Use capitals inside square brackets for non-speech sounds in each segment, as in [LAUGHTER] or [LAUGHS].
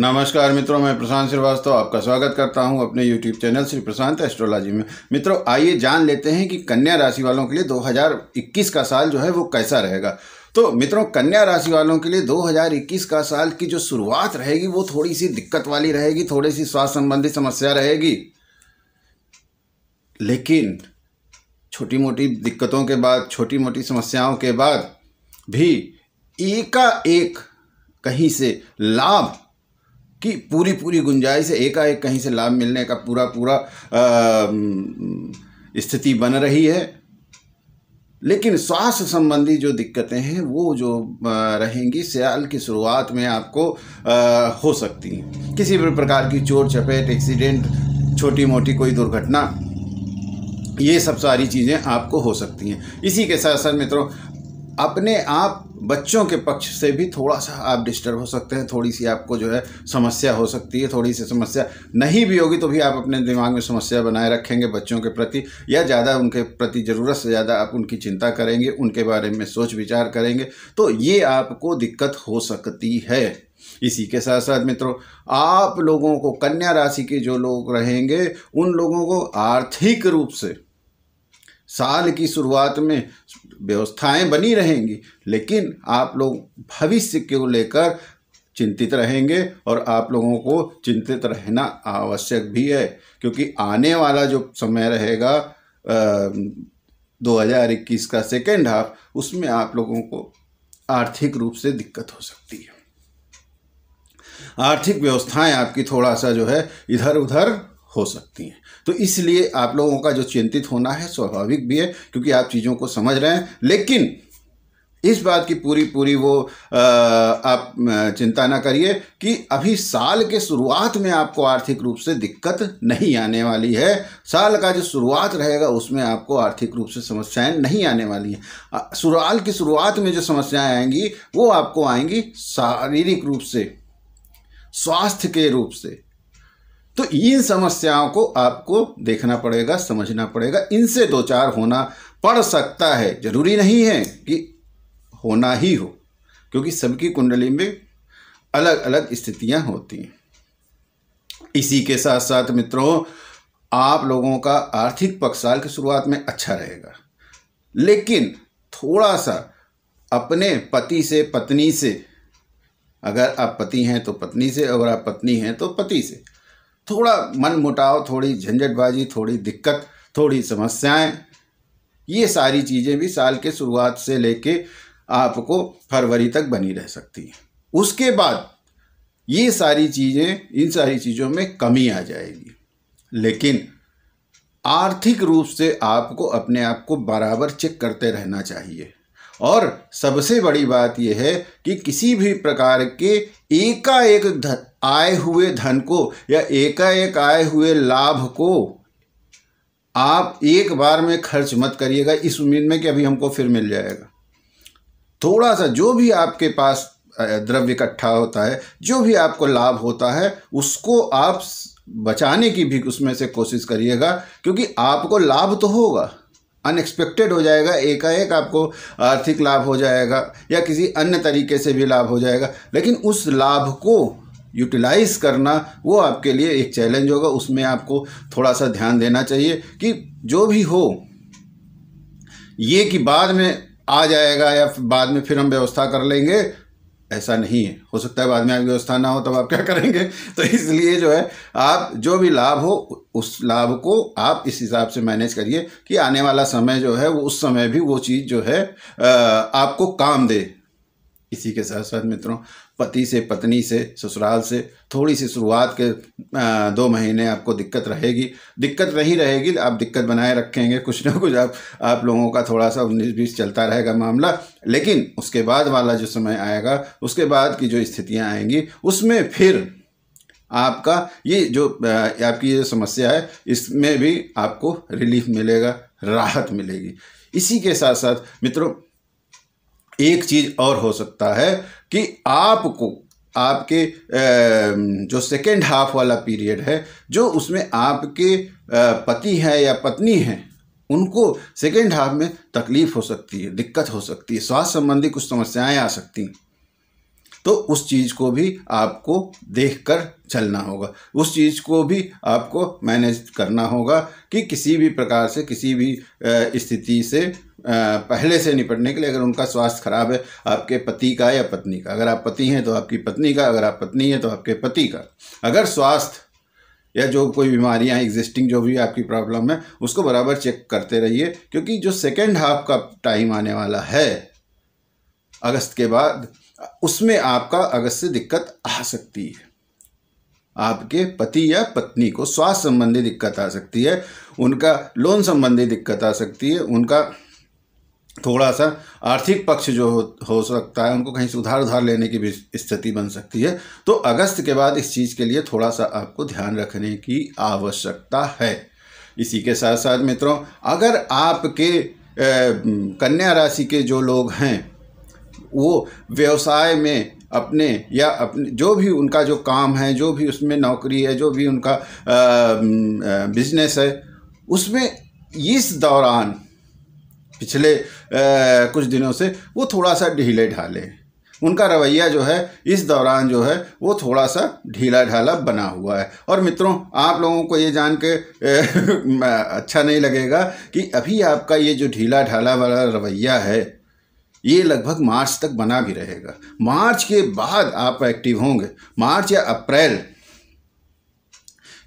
नमस्कार मित्रों मैं प्रशांत श्रीवास्तव आपका स्वागत करता हूं अपने YouTube channel Shri Prashant astrology में मित्रों आइए जान लेते हैं कि कन्या राशि वालों के लिए 2021 का साल जो है वो कैसा रहेगा तो मित्रों कन्या राशि वालों के लिए 2021 का साल की जो शुरुआत रहेगी वो थोड़ी सी दिक्कत वाली रहेगी थोड़ी सी स्वास्थ्य संबंधी समस्या रहेगी लेकिन छोटी मोटी दिक्कतों के बाद छोटी मोटी समस्याओं के बाद भी एकाएक कहीं से लाभ कि पूरी पूरी गुंजाइश है एकाएक कहीं से लाभ मिलने का पूरा पूरा स्थिति बन रही है लेकिन स्वास्थ्य संबंधी जो दिक्कतें हैं वो जो रहेंगी सियाल की शुरुआत में आपको आ, हो सकती हैं किसी भी प्रकार की चोट चपेट एक्सीडेंट छोटी मोटी कोई दुर्घटना ये सब सारी चीज़ें आपको हो सकती हैं इसी के साथ साथ मित्रों अपने आप बच्चों के पक्ष से भी थोड़ा सा आप डिस्टर्ब हो सकते हैं थोड़ी सी आपको जो है समस्या हो सकती है थोड़ी सी समस्या नहीं भी होगी तो भी आप अपने दिमाग में समस्या बनाए रखेंगे बच्चों के प्रति या ज़्यादा उनके प्रति ज़रूरत से ज़्यादा आप उनकी चिंता करेंगे उनके बारे में सोच विचार करेंगे तो ये आपको दिक्कत हो सकती है इसी के साथ साथ मित्रों आप लोगों को कन्या राशि के जो लोग रहेंगे उन लोगों को आर्थिक रूप से साल की शुरुआत में व्यवस्थाएं बनी रहेंगी लेकिन आप लोग भविष्य को लेकर चिंतित रहेंगे और आप लोगों को चिंतित रहना आवश्यक भी है क्योंकि आने वाला जो समय रहेगा दो हज़ार इक्कीस का सेकेंड हाफ उसमें आप लोगों को आर्थिक रूप से दिक्कत हो सकती है आर्थिक व्यवस्थाएं आपकी थोड़ा सा जो है इधर उधर हो सकती हैं तो इसलिए आप लोगों का जो चिंतित होना है स्वाभाविक भी है क्योंकि आप चीज़ों को समझ रहे हैं लेकिन इस बात की पूरी पूरी वो आ, आप चिंता ना करिए कि अभी साल के शुरुआत में आपको आर्थिक रूप से दिक्कत नहीं आने वाली है साल का जो शुरुआत रहेगा उसमें आपको आर्थिक रूप से समस्याएं नहीं आने वाली हैं शुरुआत की शुरुआत में जो समस्याएं आएंगी वो आपको आएंगी शारीरिक रूप से स्वास्थ्य के रूप से तो इन समस्याओं को आपको देखना पड़ेगा समझना पड़ेगा इनसे दो चार होना पड़ सकता है जरूरी नहीं है कि होना ही हो क्योंकि सबकी कुंडली में अलग अलग स्थितियां होती हैं इसी के साथ साथ मित्रों आप लोगों का आर्थिक पक्ष साल की शुरुआत में अच्छा रहेगा लेकिन थोड़ा सा अपने पति से पत्नी से अगर आप पति हैं तो पत्नी से अगर आप पत्नी हैं तो पति से थोड़ा मन मुटाव थोड़ी झंझटबाजी थोड़ी दिक्कत थोड़ी समस्याएं ये सारी चीज़ें भी साल के शुरुआत से लेके आपको फरवरी तक बनी रह सकती हैं उसके बाद ये सारी चीज़ें इन सारी चीज़ों में कमी आ जाएगी लेकिन आर्थिक रूप से आपको अपने आप को बराबर चेक करते रहना चाहिए और सबसे बड़ी बात यह है कि किसी भी प्रकार के एकाएक आए हुए धन को या एकाएक आए हुए लाभ को आप एक बार में खर्च मत करिएगा इस उम्मीद में कि अभी हमको फिर मिल जाएगा थोड़ा सा जो भी आपके पास द्रव्य इकट्ठा होता है जो भी आपको लाभ होता है उसको आप बचाने की भी उसमें से कोशिश करिएगा क्योंकि आपको लाभ तो होगा अनएक्सपेक्टेड हो जाएगा एकाएक आपको आर्थिक लाभ हो जाएगा या किसी अन्य तरीके से भी लाभ हो जाएगा लेकिन उस लाभ को यूटिलाइज करना वो आपके लिए एक चैलेंज होगा उसमें आपको थोड़ा सा ध्यान देना चाहिए कि जो भी हो ये कि बाद में आ जाएगा या बाद में फिर हम व्यवस्था कर लेंगे ऐसा नहीं है हो सकता है बाद में आप व्यवस्था ना हो तब आप क्या [LAUGHS] करेंगे तो इसलिए जो है आप जो भी लाभ हो उस लाभ को आप इस हिसाब से मैनेज करिए कि आने वाला समय जो है वो उस समय भी वो चीज़ जो है आपको काम दे इसी के साथ साथ मित्रों पति से पत्नी से ससुराल से थोड़ी सी शुरुआत के दो महीने आपको दिक्कत रहेगी दिक्कत नहीं रहेगी आप दिक्कत बनाए रखेंगे कुछ ना कुछ आप आप लोगों का थोड़ा सा उन्नीस बीस चलता रहेगा मामला लेकिन उसके बाद वाला जो समय आएगा उसके बाद की जो स्थितियाँ आएंगी उसमें फिर आपका ये जो आपकी ये समस्या है इसमें भी आपको रिलीफ मिलेगा राहत मिलेगी इसी के साथ साथ मित्रों एक चीज़ और हो सकता है कि आपको आपके जो सेकेंड हाफ वाला पीरियड है जो उसमें आपके पति हैं या पत्नी हैं उनको सेकेंड हाफ में तकलीफ़ हो सकती है दिक्कत हो सकती है स्वास्थ्य संबंधी कुछ समस्याएं आ सकती हैं तो उस चीज़ को भी आपको देख कर चलना होगा उस चीज़ को भी आपको मैनेज करना होगा कि किसी भी प्रकार से किसी भी स्थिति से पहले से निपटने के लिए अगर उनका स्वास्थ्य खराब है आपके पति का या पत्नी का अगर आप पति हैं तो आपकी पत्नी का अगर आप पत्नी हैं तो आपके पति का अगर स्वास्थ्य या जो कोई बीमारियां एग्जिस्टिंग जो भी आपकी प्रॉब्लम है उसको बराबर चेक करते रहिए क्योंकि जो सेकेंड हाफ का टाइम आने वाला है अगस्त के बाद उसमें आपका अगस्त से दिक्कत आ सकती है आपके पति या पत्नी को स्वास्थ्य संबंधी दिक्कत आ सकती है उनका लोन संबंधी दिक्कत आ सकती है उनका थोड़ा सा आर्थिक पक्ष जो हो, हो सकता है उनको कहीं से उधार उधार लेने की भी स्थिति बन सकती है तो अगस्त के बाद इस चीज़ के लिए थोड़ा सा आपको ध्यान रखने की आवश्यकता है इसी के साथ साथ मित्रों अगर आपके ए, कन्या राशि के जो लोग हैं वो व्यवसाय में अपने या अपने जो भी उनका जो काम है जो भी उसमें नौकरी है जो भी उनका बिजनेस है उसमें इस दौरान पिछले आ, कुछ दिनों से वो थोड़ा सा ढीले ढाले उनका रवैया जो है इस दौरान जो है वो थोड़ा सा ढीला ढाला बना हुआ है और मित्रों आप लोगों को ये जान के [LAUGHS] अच्छा नहीं लगेगा कि अभी आपका ये जो ढीला ढाला वाला रवैया है ये लगभग मार्च तक बना भी रहेगा मार्च के बाद आप एक्टिव होंगे मार्च या अप्रैल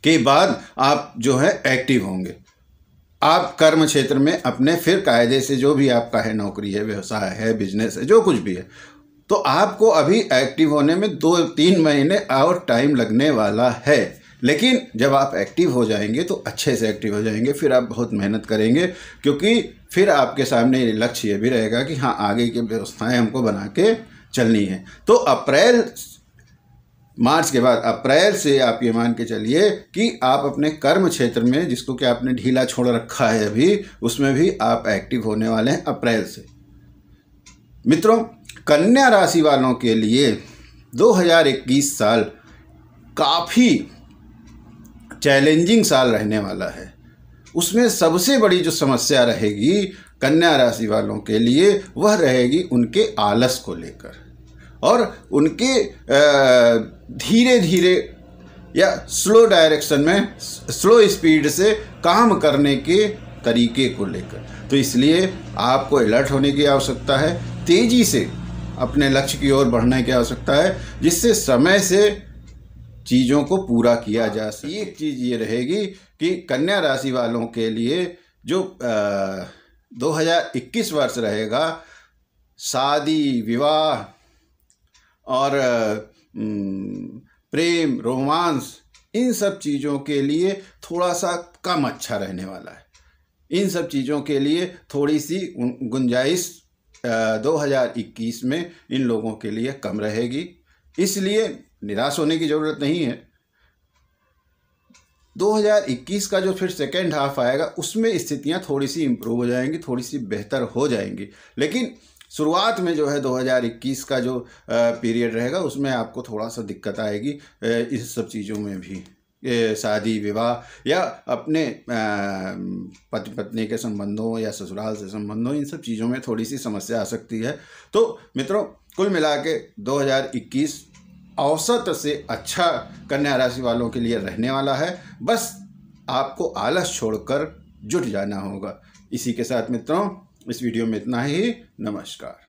के बाद आप जो है एक्टिव होंगे आप कर्म क्षेत्र में अपने फिर कायदे से जो भी आपका है नौकरी है व्यवसाय है बिजनेस है जो कुछ भी है तो आपको अभी एक्टिव होने में दो तीन महीने और टाइम लगने वाला है लेकिन जब आप एक्टिव हो जाएंगे तो अच्छे से एक्टिव हो जाएंगे फिर आप बहुत मेहनत करेंगे क्योंकि फिर आपके सामने लक्ष्य ये भी रहेगा कि हाँ आगे की व्यवस्थाएं हमको बना के चलनी है तो अप्रैल मार्च के बाद अप्रैल से आप ये मान के चलिए कि आप अपने कर्म क्षेत्र में जिसको कि आपने ढीला छोड़ रखा है अभी उसमें भी आप एक्टिव होने वाले हैं अप्रैल से मित्रों कन्या राशि वालों के लिए 2021 साल काफ़ी चैलेंजिंग साल रहने वाला है उसमें सबसे बड़ी जो समस्या रहेगी कन्या राशि वालों के लिए वह रहेगी उनके आलस को लेकर और उनके धीरे धीरे या स्लो डायरेक्शन में स्लो स्पीड से काम करने के तरीके को लेकर तो इसलिए आपको अलर्ट होने की आवश्यकता है तेज़ी से अपने लक्ष्य की ओर बढ़ने की आवश्यकता है जिससे समय से चीज़ों को पूरा किया हाँ, जा सके एक चीज़ ये रहेगी कि कन्या राशि वालों के लिए जो आ, 2021 वर्ष रहेगा शादी विवाह और प्रेम रोमांस इन सब चीज़ों के लिए थोड़ा सा कम अच्छा रहने वाला है इन सब चीज़ों के लिए थोड़ी सी गुंजाइश 2021 में इन लोगों के लिए कम रहेगी इसलिए निराश होने की ज़रूरत नहीं है 2021 का जो फिर सेकेंड हाफ आएगा उसमें स्थितियां थोड़ी सी इम्प्रूव हो जाएंगी थोड़ी सी बेहतर हो जाएंगी लेकिन शुरुआत में जो है 2021 का जो पीरियड रहेगा उसमें आपको थोड़ा सा दिक्कत आएगी इस सब चीज़ों में भी शादी विवाह या अपने पति पत्नी के संबंधों या ससुराल से संबंधों इन सब चीज़ों में थोड़ी सी समस्या आ सकती है तो मित्रों कुल मिला के 2021 औसत से अच्छा कन्या राशि वालों के लिए रहने वाला है बस आपको आलस छोड़कर जुट जाना होगा इसी के साथ मित्रों इस वीडियो में इतना ही नमस्कार